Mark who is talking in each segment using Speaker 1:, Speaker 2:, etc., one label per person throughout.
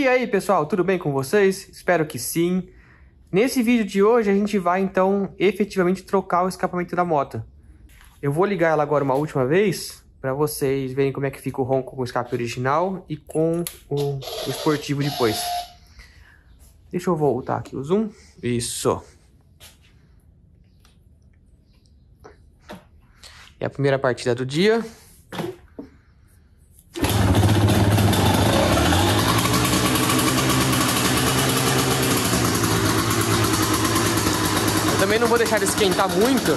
Speaker 1: E aí, pessoal, tudo bem com vocês? Espero que sim. Nesse vídeo de hoje a gente vai então efetivamente trocar o escapamento da moto. Eu vou ligar ela agora uma última vez para vocês verem como é que fica o ronco com o escape original e com o esportivo depois. Deixa eu voltar aqui o zoom. Isso. É a primeira partida do dia. Também não vou deixar esquentar muito.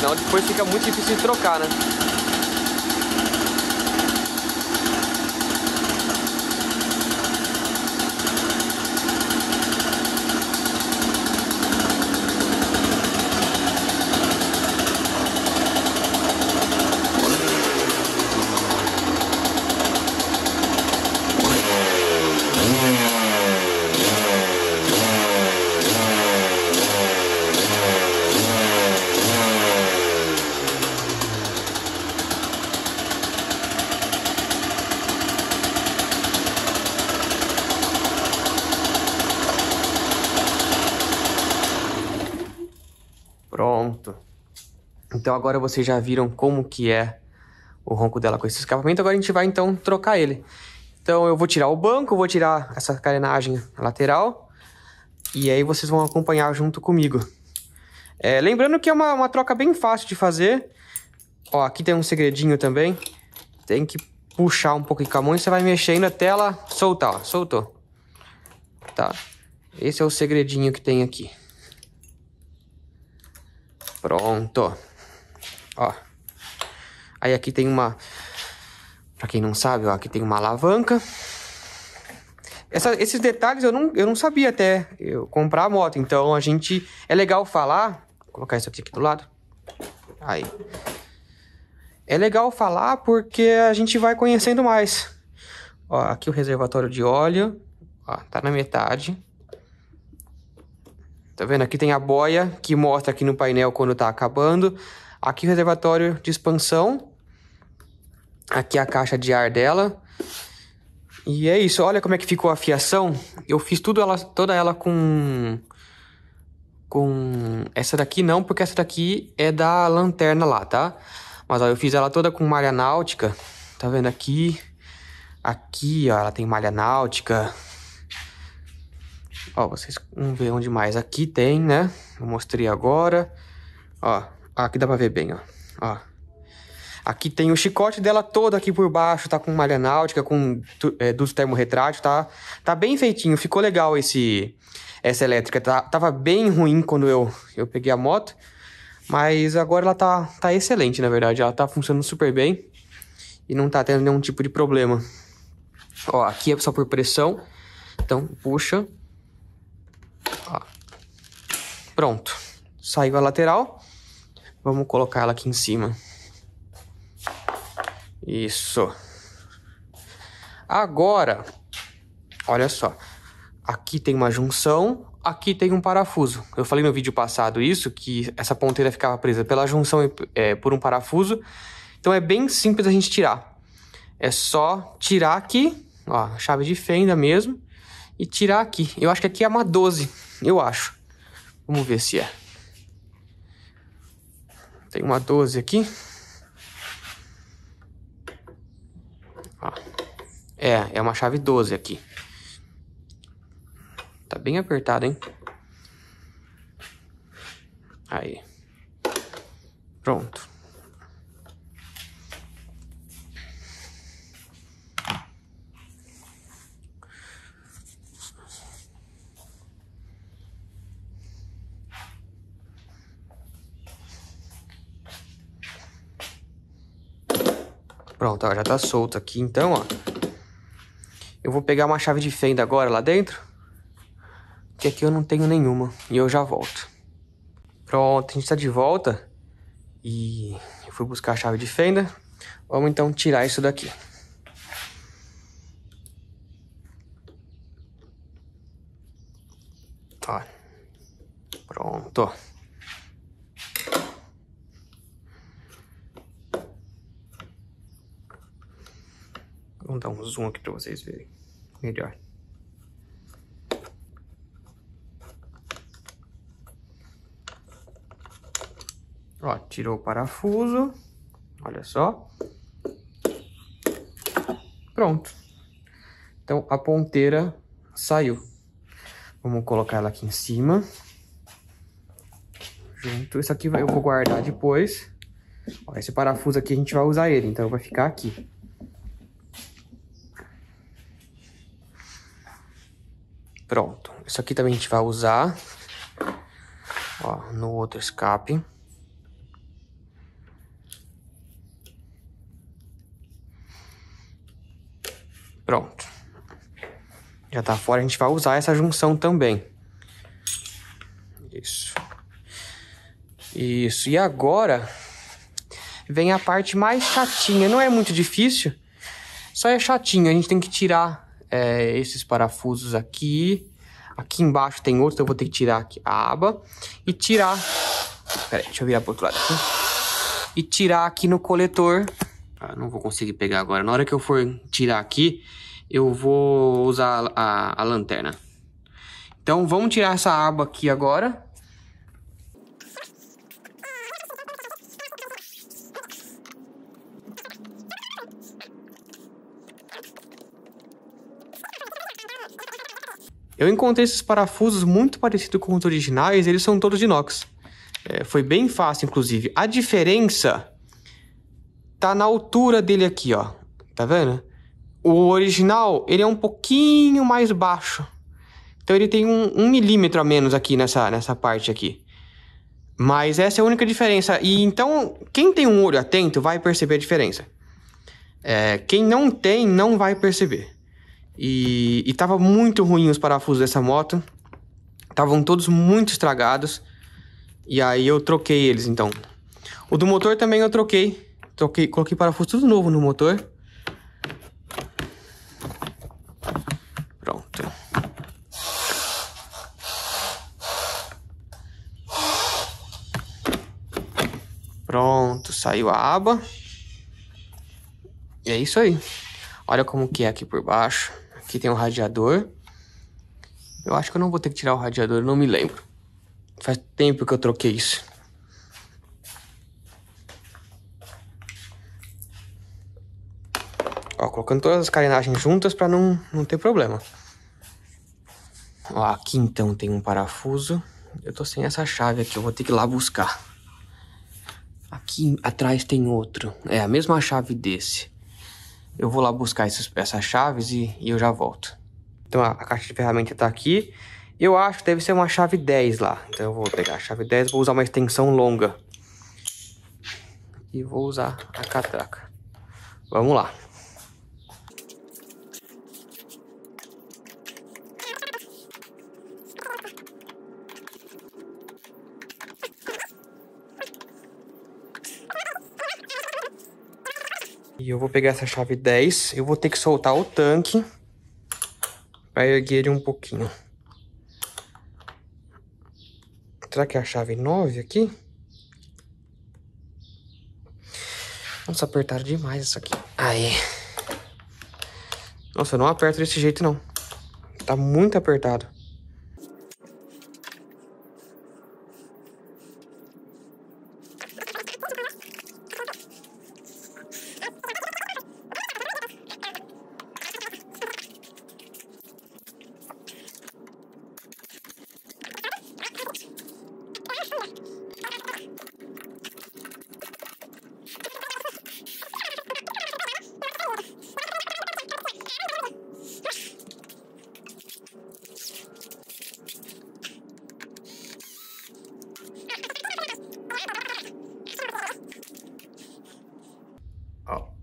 Speaker 1: Senão depois fica muito difícil de trocar, né? agora vocês já viram como que é o ronco dela com esse escapamento. Agora a gente vai então trocar ele. Então eu vou tirar o banco, vou tirar essa carenagem lateral e aí vocês vão acompanhar junto comigo. É, lembrando que é uma, uma troca bem fácil de fazer. Ó, aqui tem um segredinho também. Tem que puxar um pouco de camão e você vai mexendo até ela soltar, ó. Soltou. Tá. Esse é o segredinho que tem aqui. Pronto ó. Aí aqui tem uma... Pra quem não sabe, ó, aqui tem uma alavanca. Essa, esses detalhes eu não, eu não sabia até eu comprar a moto. Então a gente. É legal falar. Vou colocar isso aqui, aqui do lado. Aí. É legal falar porque a gente vai conhecendo mais. Ó, aqui o reservatório de óleo. Ó, tá na metade. Tá vendo? Aqui tem a boia que mostra aqui no painel quando tá acabando. Aqui o reservatório de expansão. Aqui é a caixa de ar dela. E é isso, olha como é que ficou a fiação. Eu fiz tudo ela, toda ela com... Com... Essa daqui não, porque essa daqui é da lanterna lá, tá? Mas ó, eu fiz ela toda com malha náutica. Tá vendo aqui? Aqui, ó, ela tem malha náutica. Ó, vocês vão ver onde mais. Aqui tem, né? Eu mostrei agora. Ó, ah, aqui dá pra ver bem, ó. ó. Aqui tem o chicote dela todo aqui por baixo, tá com malha náutica, com é, duto termorretrátil, tá, tá bem feitinho. Ficou legal esse essa elétrica. Tá, tava bem ruim quando eu, eu peguei a moto, mas agora ela tá, tá excelente, na verdade. Ela tá funcionando super bem e não tá tendo nenhum tipo de problema. Ó, aqui é só por pressão, então puxa. Ó. Pronto, saiu a lateral. Vamos colocar ela aqui em cima. Isso. Agora, olha só. Aqui tem uma junção, aqui tem um parafuso. Eu falei no vídeo passado isso, que essa ponteira ficava presa pela junção e é, por um parafuso. Então é bem simples a gente tirar. É só tirar aqui, ó, chave de fenda mesmo, e tirar aqui. Eu acho que aqui é uma 12, eu acho. Vamos ver se é. Tem uma 12 aqui. Ó. É, é uma chave 12 aqui. Tá bem apertado, hein? tá solto aqui. Então, ó, eu vou pegar uma chave de fenda agora lá dentro, que aqui eu não tenho nenhuma, e eu já volto. Pronto, a gente tá de volta, e eu fui buscar a chave de fenda. Vamos então tirar isso daqui. Tá. Ó. Pronto. Vamos dar um zoom aqui para vocês verem melhor. Ó, tirou o parafuso, olha só. Pronto. Então, a ponteira saiu. Vamos colocar ela aqui em cima. Junto. Isso aqui eu vou guardar depois. Ó, esse parafuso aqui a gente vai usar ele, então vai ficar aqui. Pronto. Isso aqui também a gente vai usar. Ó, no outro escape. Pronto. Já tá fora, a gente vai usar essa junção também. Isso. Isso. E agora vem a parte mais chatinha. Não é muito difícil, só é chatinho. A gente tem que tirar é, esses parafusos aqui. Aqui embaixo tem outro, então eu vou ter que tirar aqui a aba e tirar... Peraí, deixa eu virar pro outro lado aqui. E tirar aqui no coletor. Ah, não vou conseguir pegar agora. Na hora que eu for tirar aqui, eu vou usar a, a, a lanterna. Então, vamos tirar essa aba aqui agora. Eu encontrei esses parafusos muito parecidos com os originais, eles são todos de inox. É, foi bem fácil, inclusive. A diferença tá na altura dele aqui, ó. Tá vendo? O original, ele é um pouquinho mais baixo. Então ele tem um, um milímetro a menos aqui nessa, nessa parte aqui. Mas essa é a única diferença. E então, quem tem um olho atento vai perceber a diferença. É, quem não tem, não vai perceber. E, e tava muito ruim os parafusos dessa moto. Estavam todos muito estragados. E aí eu troquei eles então. O do motor também eu troquei. Troquei, coloquei parafuso tudo novo no motor. Pronto. Pronto, saiu a aba. E é isso aí. Olha como que é aqui por baixo. Aqui tem um radiador. Eu acho que eu não vou ter que tirar o radiador, eu não me lembro. Faz tempo que eu troquei isso. Ó, colocando todas as carenagens juntas para não, não ter problema. Ó, aqui então tem um parafuso. Eu tô sem essa chave aqui, eu vou ter que ir lá buscar. Aqui atrás tem outro. É a mesma chave desse. Eu vou lá buscar essas, essas chaves e, e eu já volto. Então a, a caixa de ferramenta está aqui. Eu acho que deve ser uma chave 10 lá. Então eu vou pegar a chave 10, vou usar uma extensão longa. E vou usar a catraca. Vamos lá. eu vou pegar essa chave 10. Eu vou ter que soltar o tanque para erguer ele um pouquinho. Será que é a chave 9 aqui? Nossa, apertaram demais isso aqui. Aí. Nossa, eu não aperto desse jeito, não. Tá muito apertado.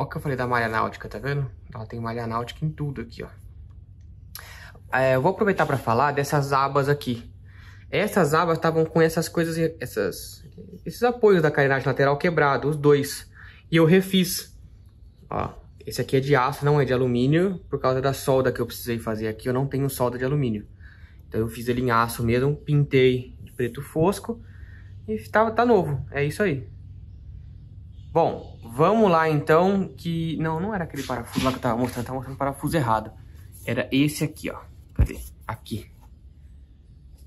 Speaker 1: Ó que eu falei da malha náutica, tá vendo? Ela tem malha náutica em tudo aqui, ó. É, eu vou aproveitar para falar dessas abas aqui. Essas abas estavam com essas coisas, essas, esses apoios da carenagem lateral quebrado, os dois. E eu refiz. Ó, esse aqui é de aço, não é de alumínio, por causa da solda que eu precisei fazer aqui. Eu não tenho solda de alumínio. Então eu fiz ele em aço mesmo, pintei de preto fosco e tá, tá novo. É isso aí. Bom, vamos lá então que... Não, não era aquele parafuso lá que eu tava mostrando, eu tava mostrando o parafuso errado. Era esse aqui, ó. Cadê? Aqui.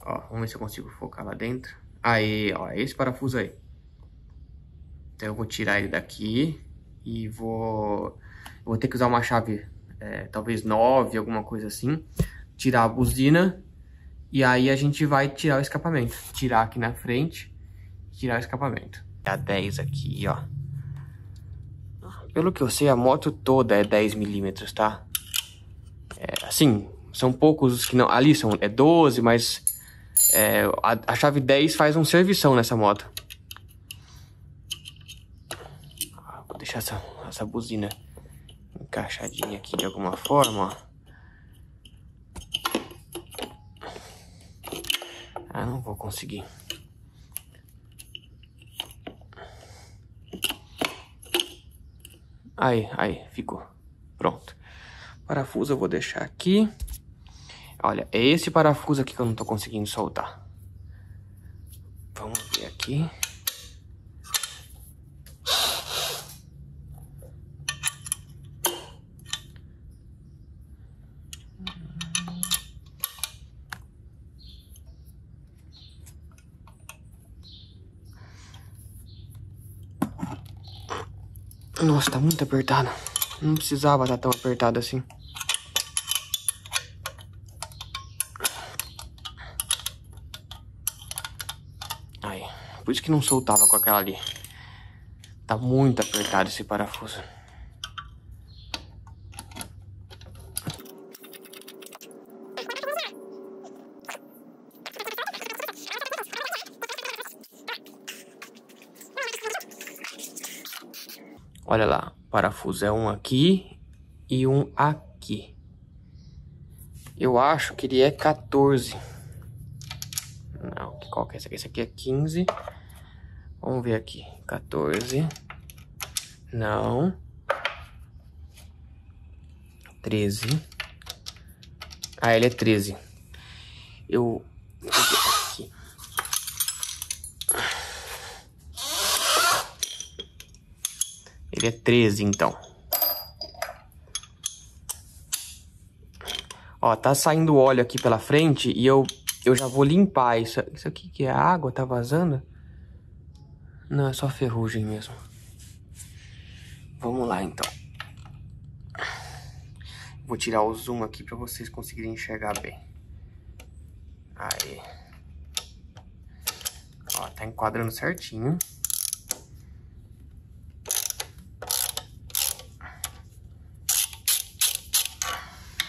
Speaker 1: Ó, vamos ver se eu consigo focar lá dentro. Aí, ó, é esse parafuso aí. Então eu vou tirar ele daqui e vou... Eu vou ter que usar uma chave, é, talvez 9, alguma coisa assim. Tirar a buzina e aí a gente vai tirar o escapamento. Tirar aqui na frente, tirar o escapamento. A 10 aqui, ó. Pelo que eu sei, a moto toda é 10mm, tá? É, assim, são poucos os que não... Ali são, é 12, mas é, a, a, chave 10 faz um servição nessa moto. Ah, vou deixar essa, essa buzina encaixadinha aqui de alguma forma, ó. Ah, não vou conseguir. Aí, aí, ficou. Pronto. Parafuso eu vou deixar aqui. Olha, é esse parafuso aqui que eu não tô conseguindo soltar. Vamos ver aqui. tá muito apertado Não precisava estar tá tão apertado assim. Aí, por isso que não soltava com aquela ali. Tá muito apertado esse parafuso. Olha lá, parafuso é um aqui e um aqui. Eu acho que ele é 14. Não, qual que é esse aqui? Esse aqui é 15. Vamos ver aqui. 14. Não. 13. Ah, ele é 13. Eu É 13, então. Ó, tá saindo óleo aqui pela frente e eu, eu já vou limpar isso. Isso aqui que é água, tá vazando? Não, é só ferrugem mesmo. Vamos lá, então. Vou tirar o zoom aqui para vocês conseguirem enxergar bem. Aí. Ó, tá enquadrando certinho.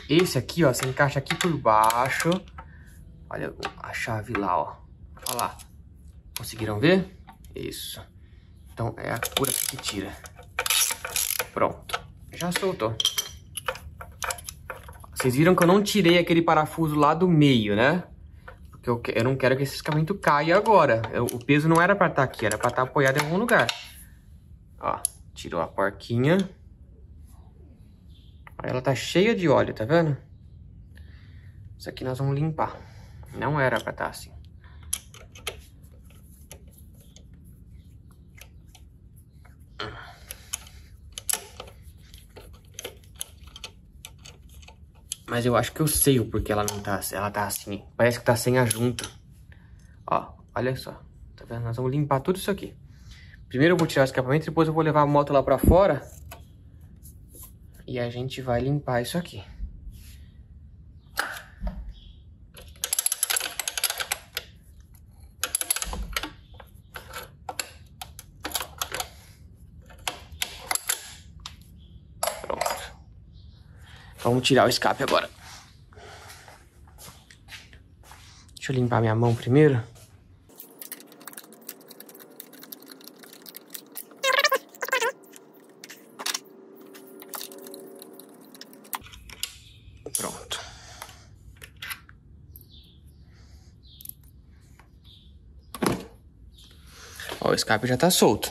Speaker 1: Esse aqui, ó, você encaixa aqui por baixo. Olha a chave lá, ó. Olha lá. Conseguiram ver? Isso. Então é a cura que tira. Pronto. Já soltou. Vocês viram que eu não tirei aquele parafuso lá do meio, né? Porque eu, eu não quero que esse escamento caia agora. Eu, o peso não era pra estar tá aqui, era pra estar tá apoiado em algum lugar. Ó, tirou a porquinha. Ela tá cheia de óleo, tá vendo? Isso aqui nós vamos limpar. Não era pra estar tá assim. Mas eu acho que eu sei o porquê ela não tá, ela tá assim. Parece que tá sem a junta. Ó, olha só. Tá vendo? Nós vamos limpar tudo isso aqui. Primeiro eu vou tirar o escapamento, depois eu vou levar a moto lá pra fora e a gente vai limpar isso aqui. Pronto. Vamos tirar o escape agora. Deixa eu limpar minha mão primeiro. Ó, o escape já tá solto.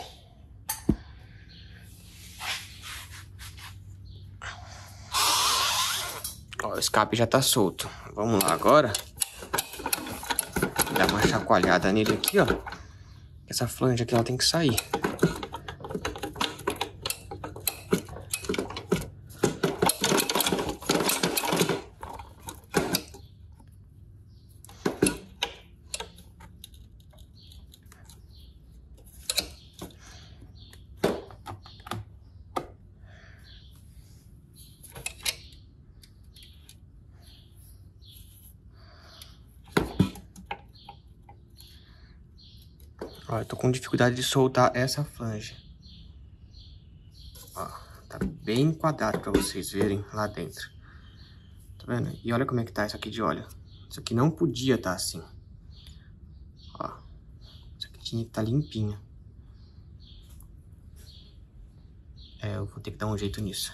Speaker 1: Ó, o escape já tá solto. Vamos lá agora. Dá uma chacoalhada nele aqui, ó. Essa flange aqui, ela tem que sair. Ó, eu tô com dificuldade de soltar essa flange. Ó, tá bem quadrado pra vocês verem lá dentro. Tá vendo? E olha como é que tá isso aqui de óleo. Isso aqui não podia estar tá assim. Ó, isso aqui tinha que estar tá limpinho. É, eu vou ter que dar um jeito nisso.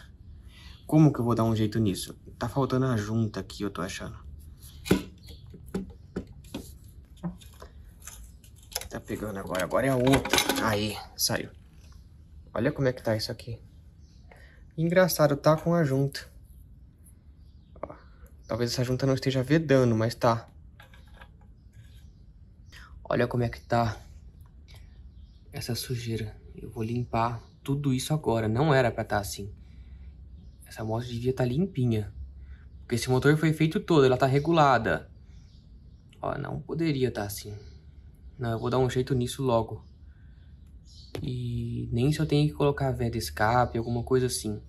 Speaker 1: Como que eu vou dar um jeito nisso? Tá faltando a junta aqui, eu tô achando. pegando agora. Agora é outra. Aí, saiu. Olha como é que tá isso aqui. Engraçado, tá com a junta. Ó, talvez essa junta não esteja vedando, mas tá. Olha como é que tá essa sujeira. Eu vou limpar tudo isso agora. Não era pra estar tá assim. Essa moto devia estar tá limpinha. Porque esse motor foi feito todo, ela tá regulada. Ó, não poderia estar tá assim. Não, eu vou dar um jeito nisso logo. E nem se eu tenho que colocar venda escape, alguma coisa assim.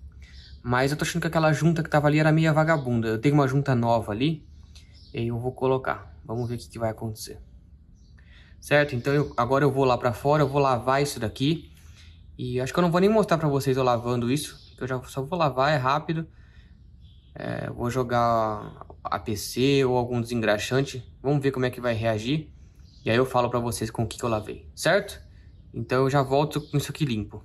Speaker 1: Mas eu tô achando que aquela junta que tava ali era meia vagabunda. Eu tenho uma junta nova ali. E eu vou colocar. Vamos ver o que, que vai acontecer. Certo? Então eu, agora eu vou lá pra fora, eu vou lavar isso daqui. E acho que eu não vou nem mostrar pra vocês eu lavando isso. Eu já só vou lavar, é rápido. É, vou jogar APC ou algum desengraxante. Vamos ver como é que vai reagir. E aí eu falo para vocês com o que, que eu lavei, certo? Então eu já volto com isso aqui limpo.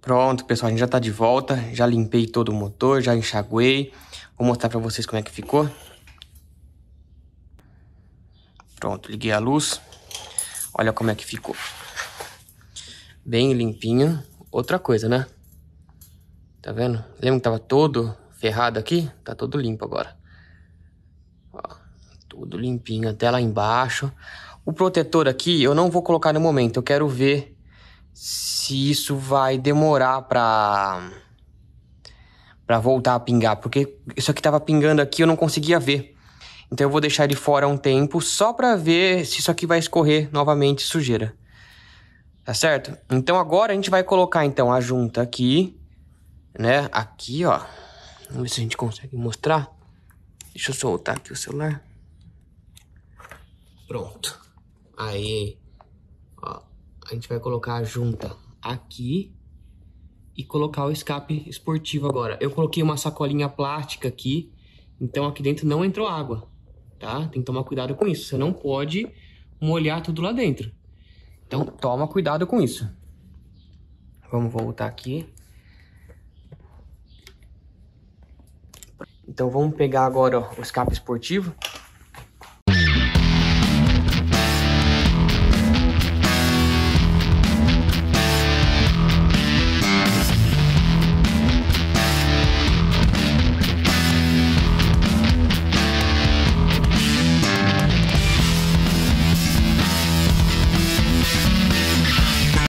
Speaker 1: Pronto, pessoal, a gente já tá de volta. Já limpei todo o motor, já enxaguei. Vou mostrar pra vocês como é que ficou. Pronto, liguei a luz. Olha como é que ficou. Bem limpinho. Outra coisa, né? Tá vendo? Lembra que tava todo ferrado aqui? Tá todo limpo agora. Tudo limpinho até lá embaixo. O protetor aqui eu não vou colocar no momento. Eu quero ver se isso vai demorar para para voltar a pingar, porque isso aqui estava pingando aqui, eu não conseguia ver. Então eu vou deixar ele fora um tempo só para ver se isso aqui vai escorrer novamente sujeira. Tá certo? Então agora a gente vai colocar então a junta aqui, né? Aqui, ó. Vamos ver se a gente consegue mostrar. Deixa eu soltar aqui o celular. Pronto. Aí, ó, a gente vai colocar a junta aqui e colocar o escape esportivo agora. Eu coloquei uma sacolinha plástica aqui, então aqui dentro não entrou água, tá? Tem que tomar cuidado com isso. Você não pode molhar tudo lá dentro. Então toma cuidado com isso. Vamos voltar aqui. Então vamos pegar agora ó, o escape esportivo.